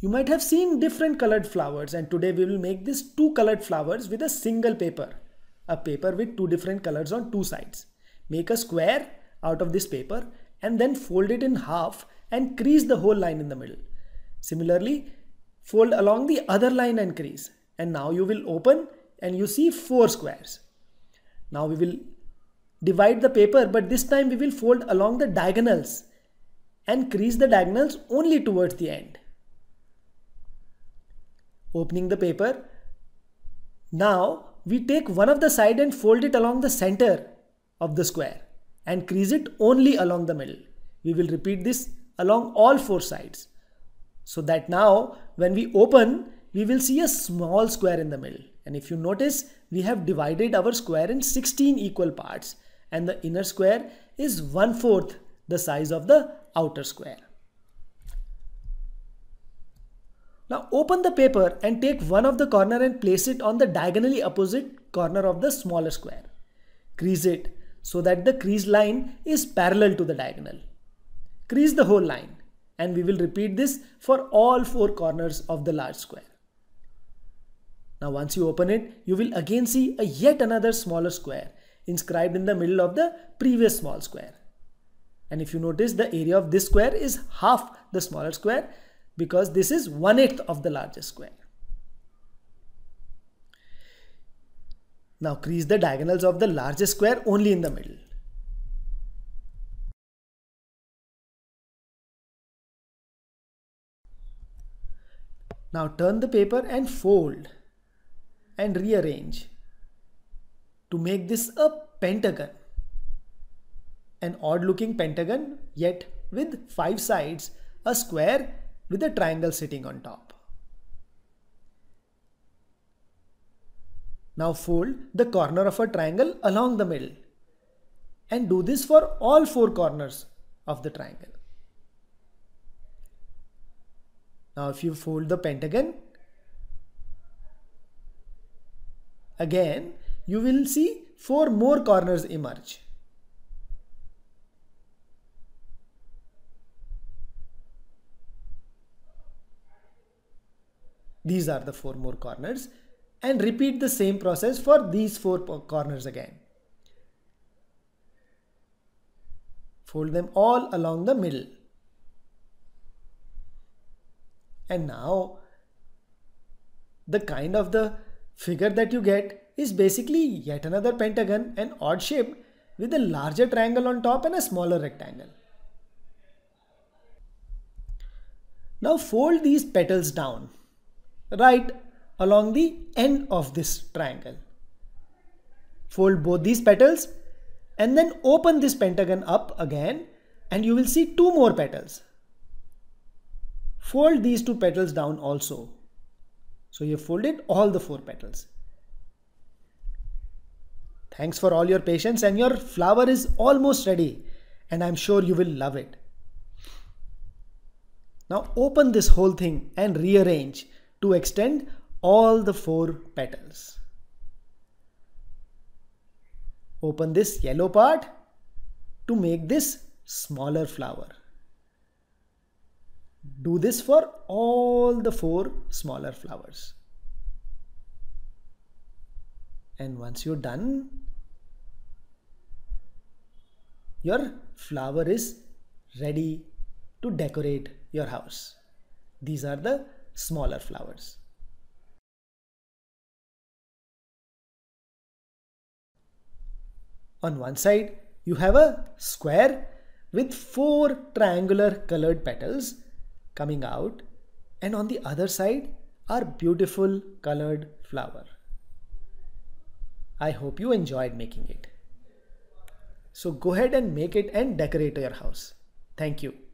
You might have seen different colored flowers and today we will make these two colored flowers with a single paper. A paper with two different colors on two sides. Make a square out of this paper and then fold it in half and crease the whole line in the middle. Similarly, fold along the other line and crease. And now you will open and you see four squares. Now we will divide the paper but this time we will fold along the diagonals and crease the diagonals only towards the end opening the paper. Now we take one of the side and fold it along the center of the square and crease it only along the middle. We will repeat this along all four sides so that now when we open we will see a small square in the middle and if you notice we have divided our square in 16 equal parts and the inner square is one fourth the size of the outer square. Now open the paper and take one of the corner and place it on the diagonally opposite corner of the smaller square. Crease it so that the crease line is parallel to the diagonal. Crease the whole line and we will repeat this for all four corners of the large square. Now once you open it, you will again see a yet another smaller square inscribed in the middle of the previous small square. And if you notice the area of this square is half the smaller square because this is one-eighth of the largest square. Now crease the diagonals of the largest square only in the middle. Now turn the paper and fold and rearrange to make this a pentagon. An odd looking pentagon yet with five sides, a square with a triangle sitting on top. Now fold the corner of a triangle along the middle and do this for all four corners of the triangle. Now if you fold the pentagon, again you will see four more corners emerge. These are the four more corners and repeat the same process for these four corners again. Fold them all along the middle. And now the kind of the figure that you get is basically yet another pentagon, an odd shape with a larger triangle on top and a smaller rectangle. Now fold these petals down right along the end of this triangle. Fold both these petals and then open this pentagon up again and you will see two more petals. Fold these two petals down also. So you have folded all the four petals. Thanks for all your patience and your flower is almost ready and I'm sure you will love it. Now open this whole thing and rearrange to extend all the four petals. Open this yellow part to make this smaller flower. Do this for all the four smaller flowers. And once you're done, your flower is ready to decorate your house. These are the smaller flowers. On one side, you have a square with four triangular colored petals coming out and on the other side are beautiful colored flower. I hope you enjoyed making it. So go ahead and make it and decorate your house. Thank you.